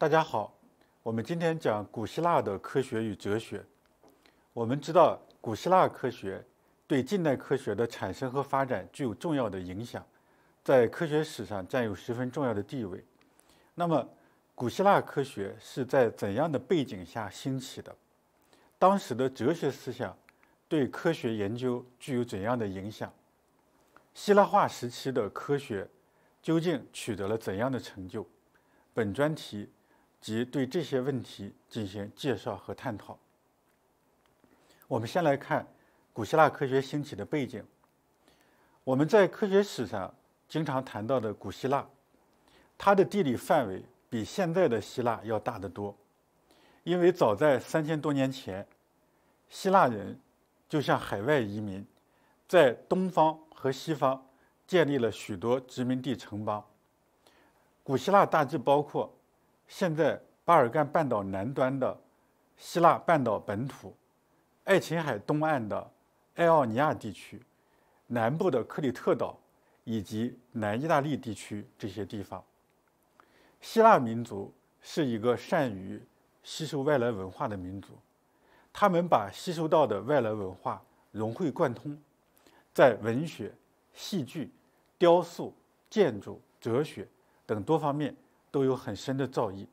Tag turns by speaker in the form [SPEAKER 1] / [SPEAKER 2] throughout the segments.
[SPEAKER 1] 大家好，我们今天讲古希腊的科学与哲学。我们知道，古希腊科学对近代科学的产生和发展具有重要的影响，在科学史上占有十分重要的地位。那么，古希腊科学是在怎样的背景下兴起的？当时的哲学思想对科学研究具有怎样的影响？希腊化时期的科学究竟取得了怎样的成就？本专题。及对这些问题进行介绍和探讨。我们先来看古希腊科学兴起的背景。我们在科学史上经常谈到的古希腊，它的地理范围比现在的希腊要大得多。因为早在三千多年前，希腊人就向海外移民，在东方和西方建立了许多殖民地城邦。古希腊大致包括。现在，巴尔干半岛南端的希腊半岛本土、爱琴海东岸的爱奥尼亚地区、南部的克里特岛以及南意大利地区这些地方，希腊民族是一个善于吸收外来文化的民族，他们把吸收到的外来文化融会贯通，在文学、戏剧、雕塑、建筑、哲学等多方面。都有很深的造诣，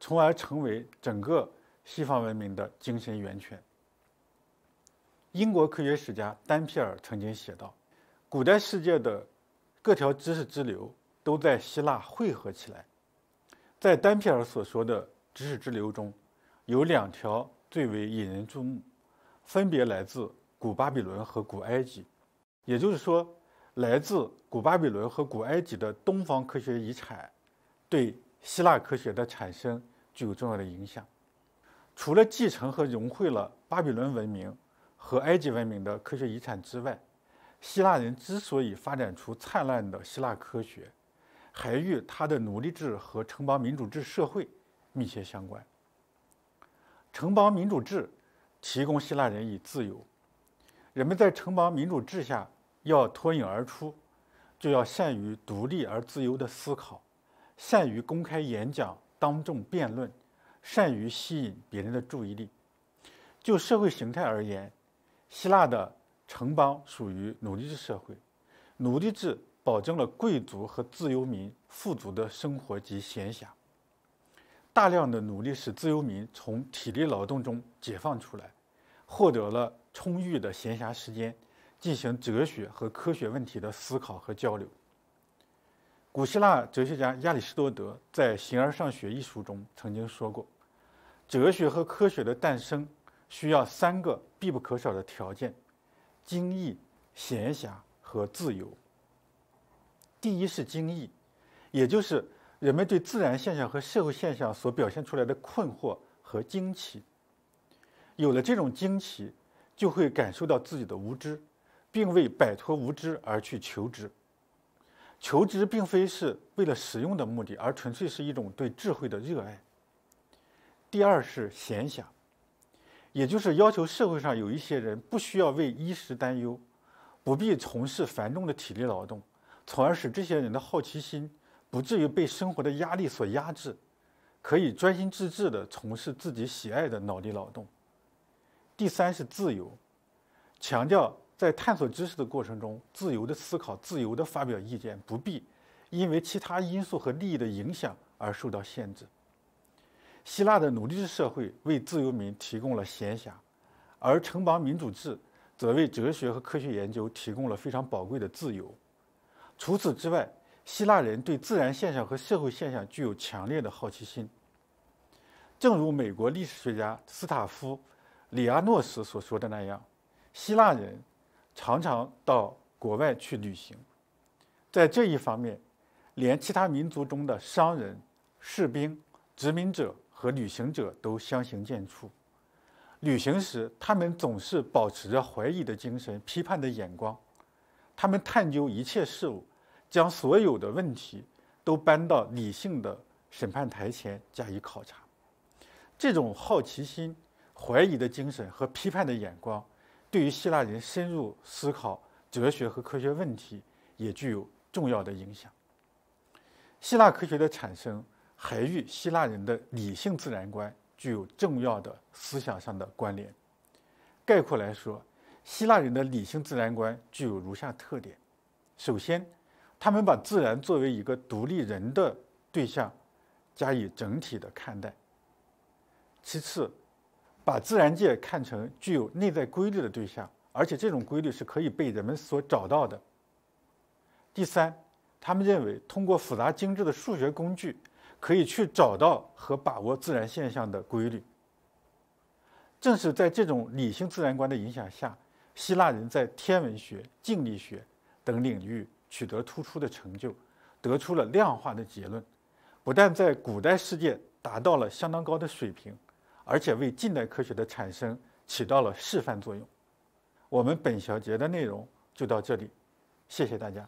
[SPEAKER 1] 从而成为整个西方文明的精神源泉。英国科学史家丹皮尔曾经写道：“古代世界的各条知识支流都在希腊汇合起来。”在丹皮尔所说的知识支流中，有两条最为引人注目，分别来自古巴比伦和古埃及，也就是说，来自古巴比伦和古埃及的东方科学遗产。对希腊科学的产生具有重要的影响。除了继承和融汇了巴比伦文明和埃及文明的科学遗产之外，希腊人之所以发展出灿烂的希腊科学，还与他的奴隶制和城邦民主制社会密切相关。城邦民主制提供希腊人以自由，人们在城邦民主制下要脱颖而出，就要善于独立而自由的思考。善于公开演讲、当众辩论，善于吸引别人的注意力。就社会形态而言，希腊的城邦属于奴隶制社会。奴隶制保证了贵族和自由民富足的生活及闲暇。大量的奴隶使自由民从体力劳动中解放出来，获得了充裕的闲暇时间，进行哲学和科学问题的思考和交流。古希腊哲学家亚里士多德在《形而上学》一书中曾经说过：“哲学和科学的诞生需要三个必不可少的条件：精益、闲暇和自由。第一是精益，也就是人们对自然现象和社会现象所表现出来的困惑和惊奇。有了这种惊奇，就会感受到自己的无知，并为摆脱无知而去求知。”求知并非是为了使用的目的，而纯粹是一种对智慧的热爱。第二是闲暇，也就是要求社会上有一些人不需要为衣食担忧，不必从事繁重的体力劳动，从而使这些人的好奇心不至于被生活的压力所压制，可以专心致志的从事自己喜爱的脑力劳动。第三是自由，强调。在探索知识的过程中，自由地思考，自由地发表意见，不必因为其他因素和利益的影响而受到限制。希腊的奴隶制社会为自由民提供了闲暇，而城邦民主制则为哲学和科学研究提供了非常宝贵的自由。除此之外，希腊人对自然现象和社会现象具有强烈的好奇心。正如美国历史学家斯塔夫里阿诺斯所说的那样，希腊人。常常到国外去旅行，在这一方面，连其他民族中的商人、士兵、殖民者和旅行者都相形见绌。旅行时，他们总是保持着怀疑的精神、批判的眼光，他们探究一切事物，将所有的问题都搬到理性的审判台前加以考察。这种好奇心、怀疑的精神和批判的眼光。对于希腊人深入思考哲学和科学问题也具有重要的影响。希腊科学的产生还与希腊人的理性自然观具有重要的思想上的关联。概括来说，希腊人的理性自然观具有如下特点：首先，他们把自然作为一个独立人的对象加以整体的看待；其次，把自然界看成具有内在规律的对象，而且这种规律是可以被人们所找到的。第三，他们认为通过复杂精致的数学工具，可以去找到和把握自然现象的规律。正是在这种理性自然观的影响下，希腊人在天文学、静力学等领域取得突出的成就，得出了量化的结论，不但在古代世界达到了相当高的水平。而且为近代科学的产生起到了示范作用。我们本小节的内容就到这里，谢谢大家。